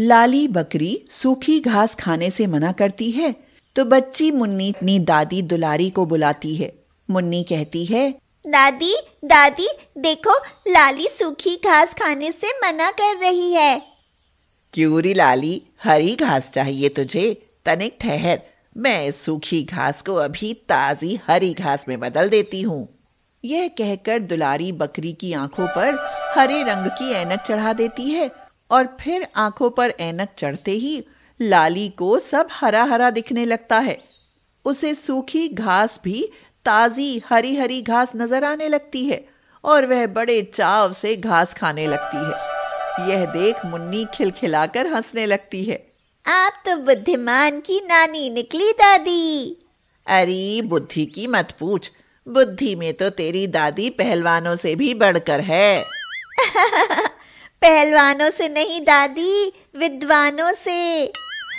लाली बकरी सूखी घास खाने से मना करती है तो बच्ची मुन्नी अपनी दादी दुलारी को बुलाती है मुन्नी कहती है दादी दादी देखो लाली सूखी घास खाने से मना कर रही है क्यूरी लाली हरी घास चाहिए तुझे तनिक ठहर मैं सूखी घास को अभी ताजी हरी घास में बदल देती हूँ यह कहकर दुलारी बकरी की आंखों पर हरे रंग की ऐनक चढ़ा देती है और फिर आंखों पर ऐनक चढ़ते ही लाली को सब हरा हरा दिखने लगता है उसे सूखी घास भी ताज़ी हरी हरी घास नजर आने लगती है और वह बड़े चाव से घास खाने लगती है यह देख मुन्नी खिलखिलाकर हंसने लगती है आप तो बुद्धिमान की नानी निकली दादी अरे बुद्धि की मत पूछ बुद्धि में तो तेरी दादी पहलवानों से भी बढ़कर है पहलवानों से नहीं दादी विद्वानों से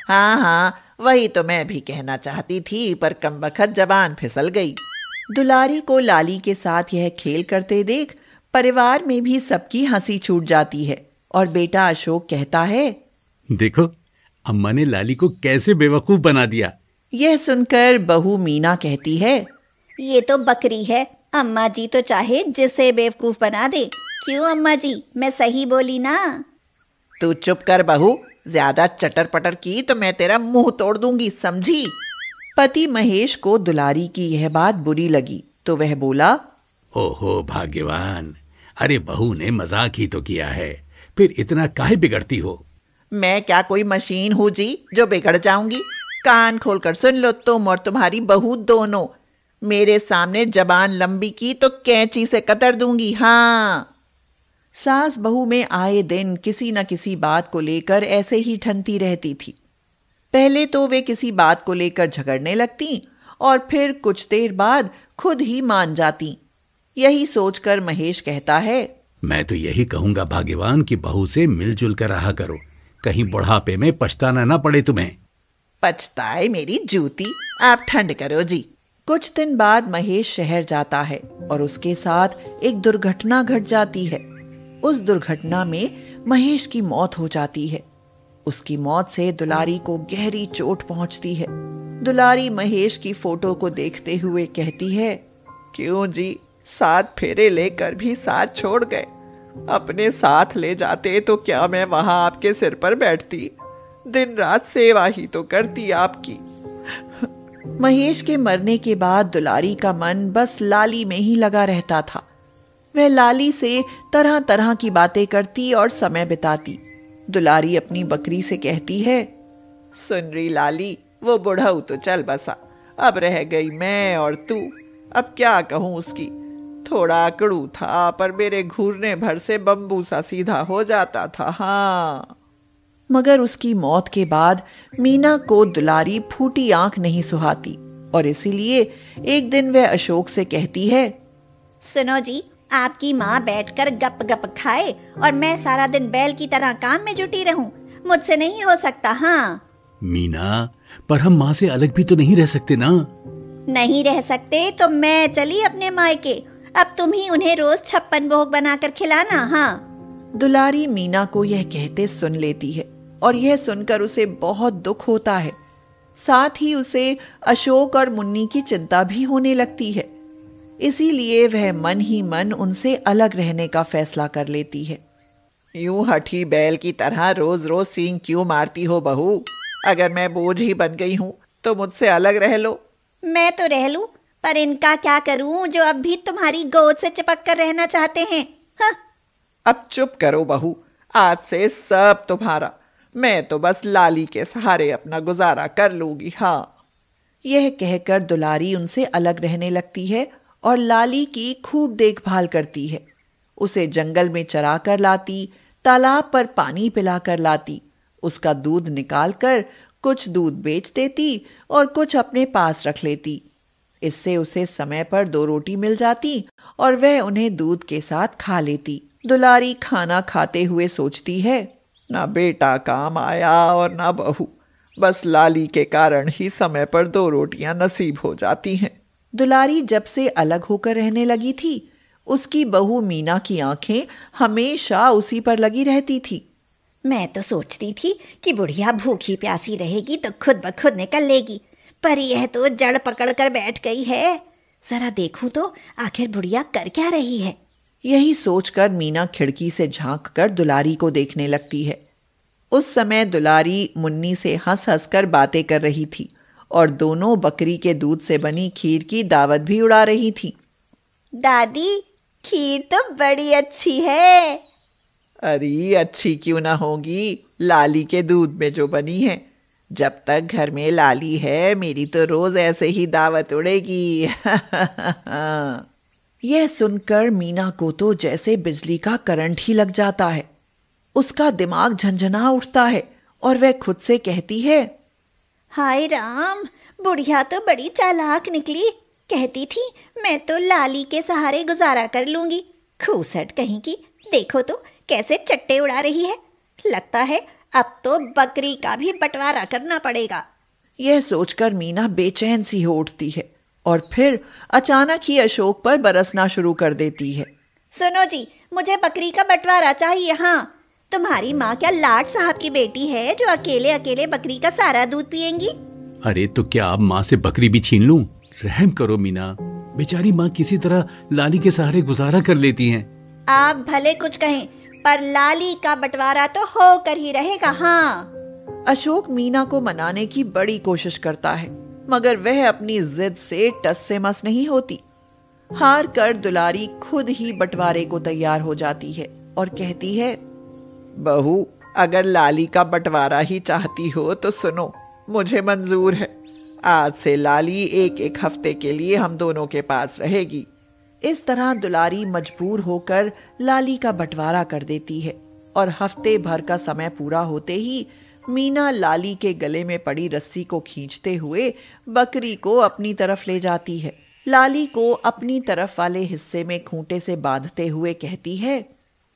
हाँ हाँ वही तो मैं भी कहना चाहती थी पर कम बखत जबान फिसल गई दुलारी को लाली के साथ यह खेल करते देख परिवार में भी सबकी हंसी छूट जाती है और बेटा अशोक कहता है देखो अम्मा ने लाली को कैसे बेवकूफ बना दिया यह सुनकर बहू मीना कहती है ये तो बकरी है अम्मा जी तो चाहे जिसे बेवकूफ बना दे क्यों अम्मा जी मैं सही बोली ना तू चुप कर बहू ज्यादा चटर पटर की तो मैं तेरा मुंह तोड़ दूंगी समझी पति महेश को दुलारी की यह बात बुरी लगी तो वह बोला ओहो भाग्यवान अरे बहू ने मजाक ही तो किया है फिर इतना काहे बिगड़ती हो मैं क्या कोई मशीन हूँ जी जो बिगड़ जाऊंगी कान खोलकर सुन लो तुम और तुम्हारी बहू दोनों मेरे सामने जबान लंबी की तो कैंची से कतर दूंगी हाँ सास बहू में आए दिन किसी न किसी बात को लेकर ऐसे ही ठनती रहती थी पहले तो वे किसी बात को लेकर झगड़ने लगती और फिर कुछ देर बाद खुद ही मान जाती यही सोचकर महेश कहता है मैं तो यही कहूंगा भाग्यवान की बहू से मिलजुल कर रहा करो कहीं बुढ़ापे में पछताना ना पड़े तुम्हें पछताए मेरी जूती आप ठंड करो जी कुछ दिन बाद महेश शहर जाता है और उसके साथ एक दुर्घटना घट जाती है उस दुर्घटना में महेश की मौत हो जाती है उसकी मौत से दुलारी को गहरी चोट पहुंचती है दुलारी महेश की फोटो को देखते हुए कहती है क्यों जी साथ फेरे लेकर भी साथ छोड़ गए अपने साथ ले जाते तो क्या मैं वहां आपके सिर पर बैठती दिन रात सेवा ही तो करती आपकी महेश के मरने के बाद दुलारी का मन बस लाली में ही लगा रहता था वह लाली से तरह तरह की बातें करती और समय बिताती दुलारी अपनी बकरी से कहती है सुन रही लाली वो बुढ़ऊ तो चल बसा अब रह गई मैं और तू अब क्या कहूँ उसकी थोड़ा अकड़ू था पर मेरे घूरने भर से बम्बू सा सीधा हो जाता था हाँ मगर उसकी मौत के बाद मीना को दुलारी फूटी आंख नहीं सुहाती और इसीलिए एक दिन वह अशोक से कहती है सुनो जी आपकी माँ बैठकर गप गप खाए और मैं सारा दिन बैल की तरह काम में जुटी रहूं मुझसे नहीं हो सकता हाँ मीना पर हम माँ से अलग भी तो नहीं रह सकते ना नहीं रह सकते तो मैं चली अपने मायके अब तुम ही उन्हें रोज छप्पन भोग बनाकर खिलाना हाँ दुलारी मीना को यह कहते सुन लेती है और यह सुनकर उसे बहुत दुख होता है साथ ही उसे अशोक और मुन्नी की चिंता भी होने लगती है इसीलिए वह मन ही मन उनसे अलग रहने का फैसला कर लेती है यूं हठी बैल की तरह रोज रोज सींग क्यों मारती हो बहू अगर मैं बोझ ही बन गई हूँ तो मुझसे अलग रह लो मैं तो रह लू पर इनका क्या करूँ जो अब भी तुम्हारी गोद से चिपक कर रहना चाहते हैं अब चुप करो बहू आज से सब तुम्हारा मैं तो बस लाली के सहारे अपना गुजारा कर लूंगी हाँ यह कहकर दुलारी उनसे अलग रहने लगती है और लाली की खूब देखभाल करती है उसे जंगल में चरा कर लाती तालाब पर पानी पिला कर लाती उसका दूध निकाल कर कुछ दूध बेच देती और कुछ अपने पास रख लेती इससे उसे समय पर दो रोटी मिल जाती और वह उन्हें दूध के साथ खा लेती दुलारी खाना खाते हुए सोचती है ना बेटा काम आया और ना बहू बस लाली के कारण ही समय पर दो रोटियां नसीब हो जाती हैं दुलारी जब से अलग होकर रहने लगी थी उसकी बहू मीना की आंखें हमेशा उसी पर लगी रहती थी मैं तो सोचती थी कि बुढ़िया भूखी प्यासी रहेगी तो खुद ब खुद निकल लेगी पर यह तो जड़ पकड़ कर बैठ गई है जरा देखूं तो आखिर बुढ़िया कर क्या रही है यही सोचकर मीना खिड़की से झांक कर दुलारी को देखने लगती है उस समय दुलारी मुन्नी से हंस हंस कर बातें कर रही थी और दोनों बकरी के दूध से बनी खीर की दावत भी उड़ा रही थी दादी खीर तो बड़ी अच्छी है अरे अच्छी क्यों ना होगी लाली के दूध में जो बनी है जब तक घर में लाली है मेरी तो रोज ऐसे ही दावत उड़ेगी यह सुनकर मीना को तो जैसे बिजली का करंट ही लग जाता है उसका दिमाग झंझना उठता है और वह खुद से कहती है हाय राम बुढ़िया तो बड़ी चालाक निकली कहती थी मैं तो लाली के सहारे गुजारा कर लूंगी खूसट कहीं की देखो तो कैसे चट्टे उड़ा रही है लगता है अब तो बकरी का भी बंटवारा करना पड़ेगा यह सोचकर मीना बेचैन सी हो उठती है और फिर अचानक ही अशोक पर बरसना शुरू कर देती है सुनो जी मुझे बकरी का बंटवारा चाहिए हाँ तुम्हारी माँ क्या लाट साहब की बेटी है जो अकेले अकेले बकरी का सारा दूध पियेंगी अरे तो क्या आप माँ से बकरी भी छीन लूं? रहम करो मीना बेचारी माँ किसी तरह लाली के सहारे गुजारा कर लेती हैं। आप भले कुछ कहें पर लाली का बंटवारा तो हो कर ही रहेगा हाँ अशोक मीना को मनाने की बड़ी कोशिश करता है मगर वह अपनी जिद से टस से मस नहीं होती हार कर दुलारी खुद ही बंटवारे को तैयार हो जाती है और कहती है बहू अगर लाली का बंटवारा ही चाहती हो तो सुनो मुझे मंजूर है आज से लाली एक एक हफ्ते के लिए हम दोनों के पास रहेगी इस तरह दुलारी मजबूर होकर लाली का बंटवारा कर देती है और हफ्ते भर का समय पूरा होते ही मीना लाली के गले में पड़ी रस्सी को खींचते हुए बकरी को अपनी तरफ ले जाती है लाली को अपनी तरफ वाले हिस्से में खूंटे से बांधते हुए कहती है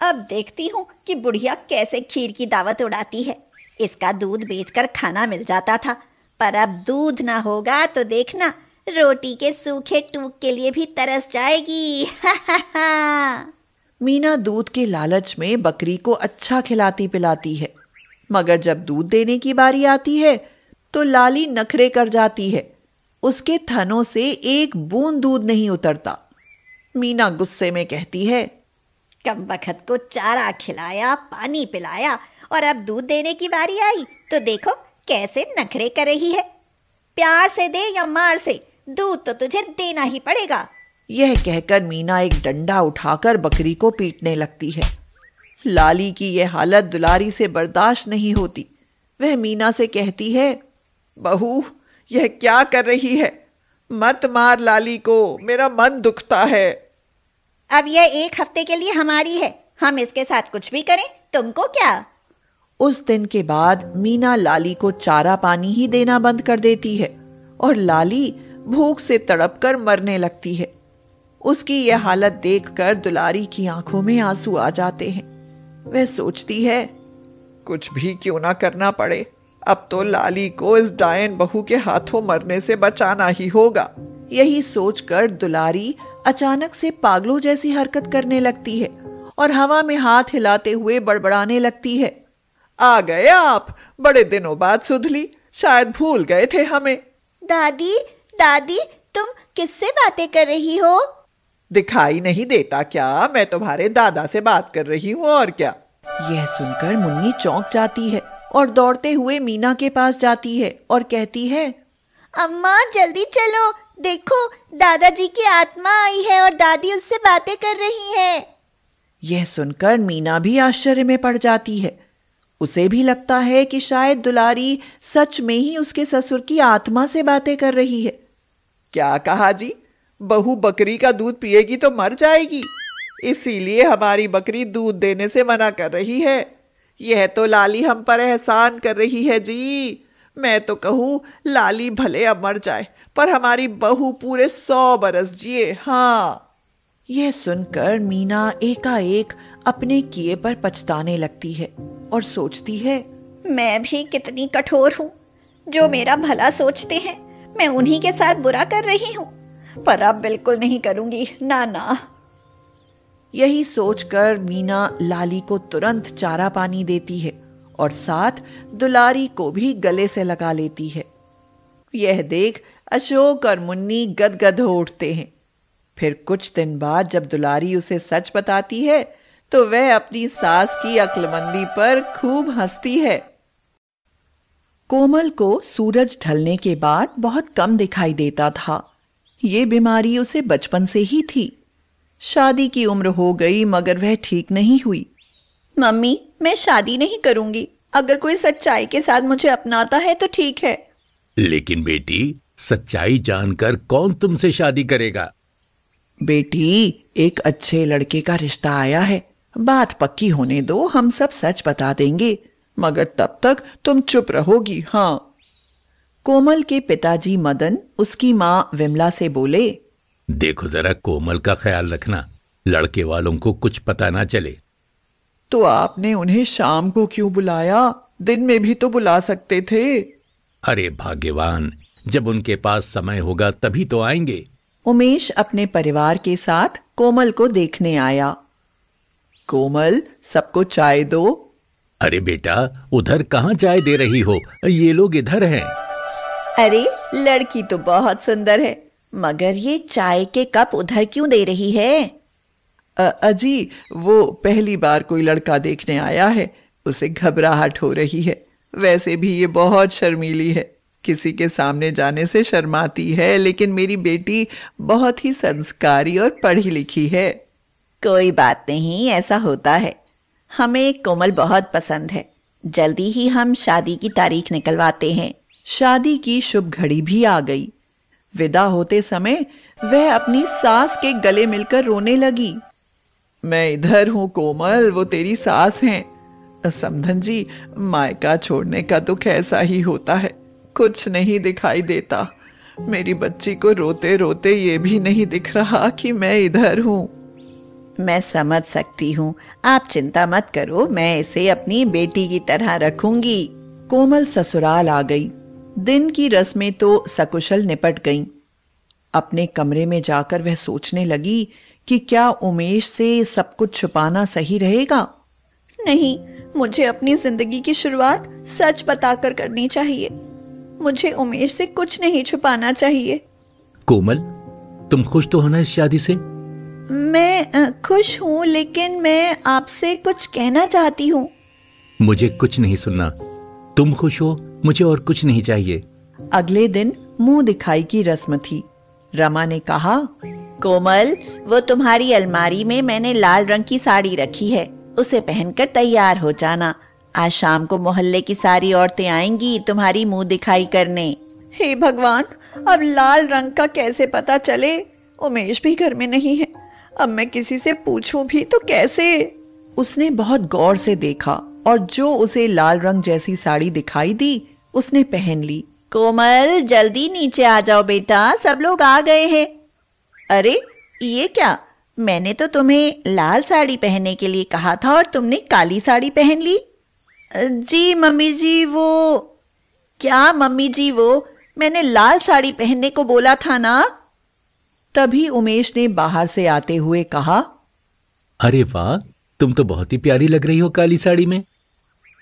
अब देखती हूँ कि बुढ़िया कैसे खीर की दावत उड़ाती है इसका दूध बेचकर खाना मिल जाता था पर अब दूध ना होगा तो देखना रोटी के सूखे टूक के लिए भी तरस जाएगी मीना दूध के लालच में बकरी को अच्छा खिलाती पिलाती है मगर जब दूध देने की बारी आती है तो लाली नखरे कर जाती है उसके थनों से एक बूंद दूध नहीं उतरता मीना गुस्से में कहती है कम वक्त को चारा खिलाया पानी पिलाया और अब दूध देने की बारी आई तो देखो कैसे नखरे कर रही है प्यार से दे या मार से दूध तो तुझे देना ही पड़ेगा यह कहकर मीना एक डंडा उठाकर बकरी को पीटने लगती है लाली की यह हालत दुलारी से बर्दाश्त नहीं होती वह मीना से कहती है बहू यह क्या कर रही है मत मार लाली को मेरा मन दुखता है अब यह एक हफ्ते के लिए हमारी है हम इसके साथ कुछ भी करें तुमको क्या उस दिन के बाद मीना लाली को चारा पानी ही देना बंद कर देती है और लाली भूख से तड़प कर मरने लगती है उसकी यह हालत देखकर दुलारी की आंखों में आंसू आ जाते हैं वह सोचती है कुछ भी क्यों ना करना पड़े अब तो लाली को इस डायन बहू के हाथों मरने से बचाना ही होगा यही सोचकर दुलारी अचानक से पागलों जैसी हरकत करने लगती है और हवा में हाथ हिलाते हुए बड़बड़ाने लगती है आ गए आप बड़े दिनों बाद सुधली शायद भूल गए थे हमें दादी दादी तुम किससे बातें कर रही हो दिखाई नहीं देता क्या मैं तुम्हारे दादा से बात कर रही हूँ और क्या यह सुनकर मुन्नी चौंक जाती है और दौड़ते हुए मीना के पास जाती है और कहती है अम्मा जल्दी चलो देखो दादाजी की आत्मा आई है और दादी उससे बातें कर रही है यह सुनकर मीना भी आश्चर्य में पड़ जाती है उसे भी लगता है कि शायद दुलारी सच में ही उसके ससुर की आत्मा से बातें कर रही है क्या कहा जी बहू बकरी का दूध पिएगी तो मर जाएगी इसीलिए हमारी बकरी दूध देने से मना कर रही है यह तो लाली हम पर एहसान कर रही है जी मैं तो कहूँ लाली भले अब मर जाए पर हमारी बहू पूरे सौ बरस जिए हाँ यह सुनकर मीना एकाएक अपने किए पर पछताने लगती है और सोचती है मैं भी कितनी कठोर हूँ जो मेरा भला सोचते हैं मैं उन्हीं के साथ बुरा कर रही हूँ पर अब बिल्कुल नहीं करूंगी ना ना यही सोचकर मीना लाली को तुरंत चारा पानी देती है और साथ दुलारी को भी गले से लगा लेती है यह देख अशोक और मुन्नी गदगद हो उठते हैं फिर कुछ दिन बाद जब दुलारी उसे सच बताती है तो वह अपनी सास की अक्लमंदी पर खूब हंसती है कोमल को सूरज ढलने के बाद बहुत कम दिखाई देता था ये बीमारी उसे बचपन से ही थी शादी की उम्र हो गई मगर वह ठीक नहीं हुई मम्मी मैं शादी नहीं करूंगी अगर कोई सच्चाई के साथ मुझे अपनाता है तो ठीक है लेकिन बेटी सच्चाई जानकर कौन तुमसे शादी करेगा बेटी एक अच्छे लड़के का रिश्ता आया है बात पक्की होने दो हम सब सच बता देंगे मगर तब तक तुम चुप रहोगी हाँ कोमल के पिताजी मदन उसकी माँ विमला से बोले देखो जरा कोमल का ख्याल रखना लड़के वालों को कुछ पता ना चले तो आपने उन्हें शाम को क्यों बुलाया दिन में भी तो बुला सकते थे अरे भाग्यवान जब उनके पास समय होगा तभी तो आएंगे उमेश अपने परिवार के साथ कोमल को देखने आया कोमल सबको चाय दो अरे बेटा उधर कहाँ चाय दे रही हो ये लोग इधर हैं। अरे लड़की तो बहुत सुंदर है मगर ये चाय के कप उधर क्यों दे रही है अ, अजी वो पहली बार कोई लड़का देखने आया है उसे घबराहट हो रही है वैसे भी ये बहुत शर्मीली है किसी के सामने जाने से शर्माती है लेकिन मेरी बेटी बहुत ही संस्कारी और पढ़ी लिखी है कोई बात नहीं ऐसा होता है हमें कोमल बहुत पसंद है जल्दी ही हम शादी की तारीख निकलवाते हैं शादी की शुभ घड़ी भी आ गई विदा होते समय वह अपनी सास के गले मिलकर रोने लगी मैं इधर हूँ कोमल वो तेरी सास हैं समधन जी मायका छोड़ने का दुख ऐसा ही होता है कुछ नहीं दिखाई देता मेरी बच्ची को रोते रोते ये भी नहीं दिख रहा कि मैं इधर हूँ मैं समझ सकती हूँ आप चिंता मत करो मैं इसे अपनी बेटी की तरह रखूंगी कोमल ससुराल आ गई दिन की रस्में तो सकुशल निपट गईं। अपने कमरे में जाकर वह सोचने लगी कि क्या उमेश से सब कुछ छुपाना सही रहेगा नहीं मुझे अपनी जिंदगी की शुरुआत सच बताकर करनी चाहिए मुझे उमेर से कुछ नहीं छुपाना चाहिए कोमल तुम खुश तो हो ना इस शादी से मैं खुश हूँ लेकिन मैं आपसे कुछ कहना चाहती हूँ मुझे कुछ नहीं सुनना तुम खुश हो मुझे और कुछ नहीं चाहिए अगले दिन मुंह दिखाई की रस्म थी रमा ने कहा कोमल वो तुम्हारी अलमारी में मैंने लाल रंग की साड़ी रखी है उसे पहनकर तैयार हो जाना आज शाम को मोहल्ले की सारी औरतें आएंगी तुम्हारी मुंह दिखाई करने हे भगवान अब लाल रंग का कैसे पता चले उमेश भी घर में नहीं है अब मैं किसी से पूछूं भी तो कैसे उसने बहुत गौर से देखा और जो उसे लाल रंग जैसी साड़ी दिखाई दी उसने पहन ली कोमल जल्दी नीचे आ जाओ बेटा सब लोग आ गए हैं अरे ये क्या मैंने तो तुम्हें लाल साड़ी पहनने के लिए कहा था और तुमने काली साड़ी पहन ली जी मम्मी जी वो क्या मम्मी जी वो मैंने लाल साड़ी पहनने को बोला था ना तभी उमेश ने बाहर से आते हुए कहा अरे वाह तुम तो बहुत ही प्यारी लग रही हो काली साड़ी में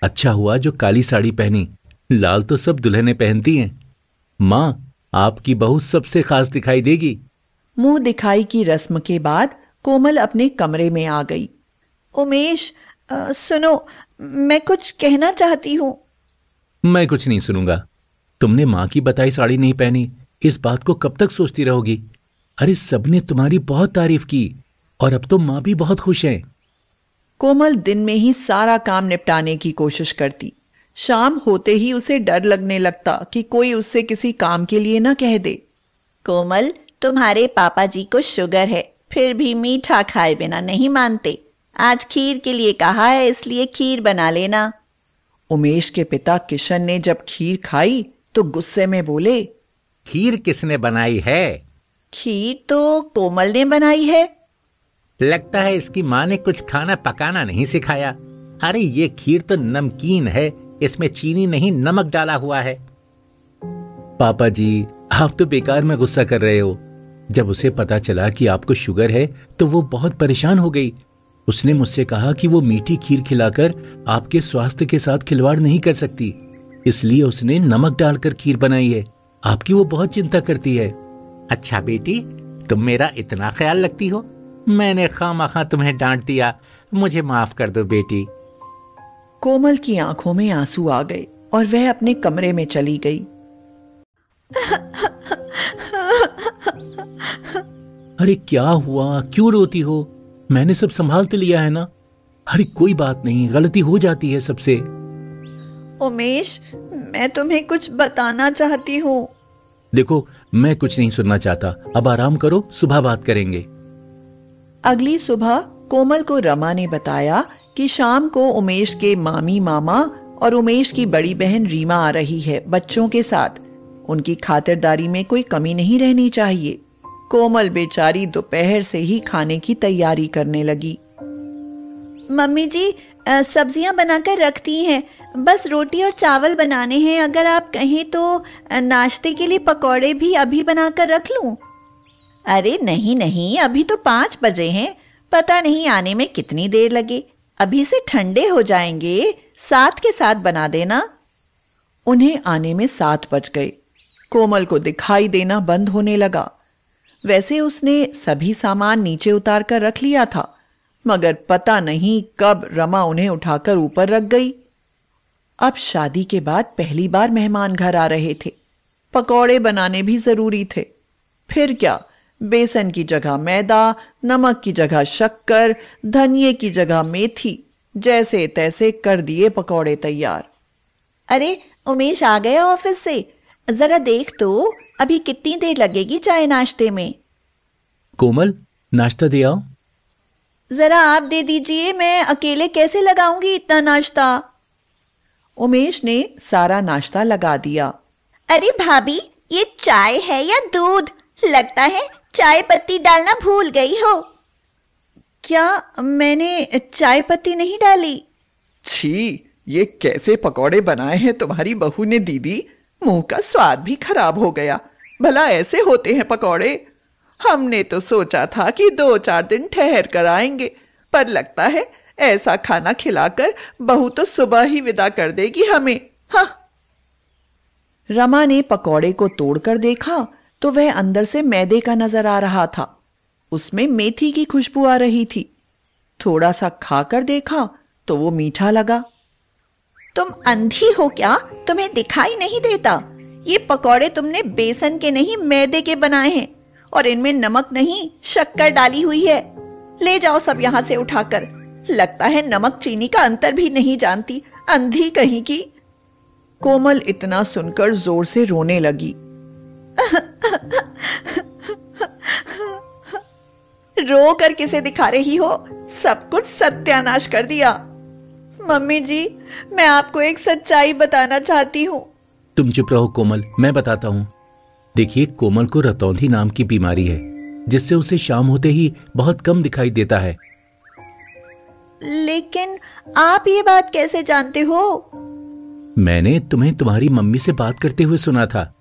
अच्छा हुआ जो काली साड़ी पहनी लाल तो सब दुल्हने पहनती हैं माँ आपकी बहू सबसे खास दिखाई देगी मुंह दिखाई की रस्म के बाद कोमल अपने कमरे में आ गई उमेश आ, सुनो मैं कुछ कहना चाहती हूँ मैं कुछ नहीं सुनूंगा तुमने माँ की बताई साड़ी नहीं पहनी इस बात को कब तक सोचती रहोगी अरे सबने तुम्हारी बहुत तारीफ की और अब तो माँ भी बहुत खुश हैं कोमल दिन में ही सारा काम निपटाने की कोशिश करती शाम होते ही उसे डर लगने लगता कि कोई उससे किसी काम के लिए ना कह दे कोमल तुम्हारे पापा जी को शुगर है फिर भी मीठा खाए बिना नहीं मानते आज खीर के लिए कहा है इसलिए खीर बना लेना उमेश के पिता किशन ने जब खीर खाई तो गुस्से में बोले खीर किसने बनाई है खीर तो कोमल ने बनाई है लगता है इसकी माँ ने कुछ खाना पकाना नहीं सिखाया अरे ये खीर तो नमकीन है इसमें चीनी नहीं नमक डाला हुआ है पापा जी आप तो बेकार में गुस्सा कर रहे हो जब उसे पता चला कि आपको शुगर है तो वो बहुत परेशान हो गई उसने मुझसे कहा कि वो मीठी खीर खिलाकर आपके स्वास्थ्य के साथ खिलवाड़ नहीं कर सकती इसलिए उसने नमक डालकर खीर बनाई है आपकी वो बहुत चिंता करती है अच्छा बेटी तुम मेरा इतना ख्याल रखती हो मैंने खाम खा तुम्हें डांट दिया मुझे माफ कर दो बेटी कोमल की आंखों में आंसू आ गए और वह अपने कमरे में चली गई अरे क्या हुआ क्यों रोती हो मैंने सब संभाल तो लिया है ना अरे कोई बात नहीं गलती हो जाती है सबसे उमेश मैं तुम्हें कुछ बताना चाहती हूँ देखो मैं कुछ नहीं सुनना चाहता अब आराम करो सुबह बात करेंगे अगली सुबह कोमल को रमा ने बताया कि शाम को उमेश के मामी मामा और उमेश की बड़ी बहन रीमा आ रही है बच्चों के साथ उनकी खातिरदारी में कोई कमी नहीं रहनी चाहिए कोमल बेचारी दोपहर से ही खाने की तैयारी करने लगी मम्मी जी सब्जियां बनाकर रखती हैं बस रोटी और चावल बनाने हैं अगर आप कहें तो नाश्ते के लिए पकौड़े भी अभी बनाकर रख लूं? अरे नहीं नहीं अभी तो पाँच बजे हैं पता नहीं आने में कितनी देर लगे अभी से ठंडे हो जाएंगे साथ के साथ बना देना उन्हें आने में सात बज गए कोमल को दिखाई देना बंद होने लगा वैसे उसने सभी सामान नीचे उतार कर रख लिया था मगर पता नहीं कब रमा उन्हें उठाकर ऊपर रख गई अब शादी के बाद पहली बार मेहमान घर आ रहे थे पकौड़े बनाने भी जरूरी थे फिर क्या बेसन की जगह मैदा नमक की जगह शक्कर धनिए की जगह मेथी जैसे तैसे कर दिए पकौड़े तैयार अरे उमेश आ गया ऑफिस से जरा देख तो अभी कितनी देर लगेगी चाय नाश्ते में कोमल नाश्ता दे आओ जरा आप दे दीजिए मैं अकेले कैसे लगाऊंगी इतना नाश्ता उमेश ने सारा नाश्ता लगा दिया अरे भाभी ये चाय है या दूध लगता है चाय पत्ती डालना भूल गई हो क्या मैंने चाय पत्ती नहीं डाली छी ये कैसे पकोड़े बनाए हैं तुम्हारी बहू ने दीदी दी? मुंह का स्वाद भी खराब हो गया भला ऐसे होते हैं पकौड़े हमने तो सोचा था कि दो चार दिन ठहर कर आएंगे पर लगता है ऐसा खाना खिलाकर बहू तो सुबह ही विदा कर देगी हमें हाँ रमा ने पकौड़े को तोड़कर देखा तो वह अंदर से मैदे का नजर आ रहा था उसमें मेथी की खुशबू आ रही थी थोड़ा सा खाकर देखा तो वो मीठा लगा तुम अंधी हो क्या तुम्हें दिखाई नहीं देता ये पकौड़े तुमने बेसन के नहीं मैदे के बनाए हैं और इनमें नमक नहीं शक्कर डाली हुई है ले जाओ सब यहाँ से उठाकर लगता है नमक चीनी का अंतर भी नहीं जानती अंधी कहीं की कोमल इतना सुनकर जोर से रोने लगी रो कर किसे दिखा रही हो सब कुछ सत्यानाश कर दिया मम्मी जी मैं आपको एक सच्चाई बताना चाहती हूँ तुम चुप रहो कोमल मैं बताता हूँ देखिए कोमल को रतौंधी नाम की बीमारी है जिससे उसे शाम होते ही बहुत कम दिखाई देता है लेकिन आप ये बात कैसे जानते हो मैंने तुम्हें तुम्हारी मम्मी से बात करते हुए सुना था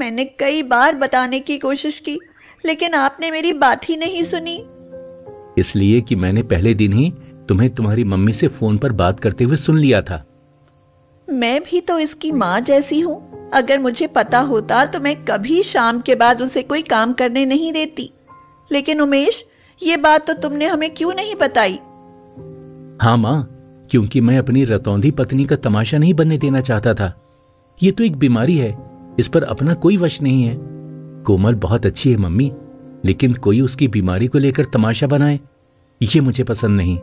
मैंने कई बार बताने की कोशिश की लेकिन आपने मेरी बात ही नहीं सुनी इसलिए कि मैंने पहले दिन ही तुम्हें तुम्हारी मम्मी से फोन पर बात करते हुए सुन लिया था मैं भी तो इसकी माँ जैसी हूँ अगर मुझे पता होता तो मैं कभी शाम के बाद उसे कोई काम करने नहीं देती लेकिन उमेश ये बात तो तुमने हमें क्यों नहीं बताई हाँ माँ क्योंकि मैं अपनी रतौंधी पत्नी का तमाशा नहीं बनने देना चाहता था ये तो एक बीमारी है इस पर अपना कोई वश नहीं है कोमल बहुत अच्छी है मम्मी लेकिन कोई उसकी बीमारी को लेकर तमाशा बनाए ये मुझे पसंद नहीं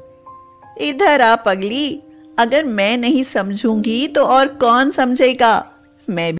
इधर आ पगली अगर मैं नहीं समझूंगी तो और कौन समझेगा मैं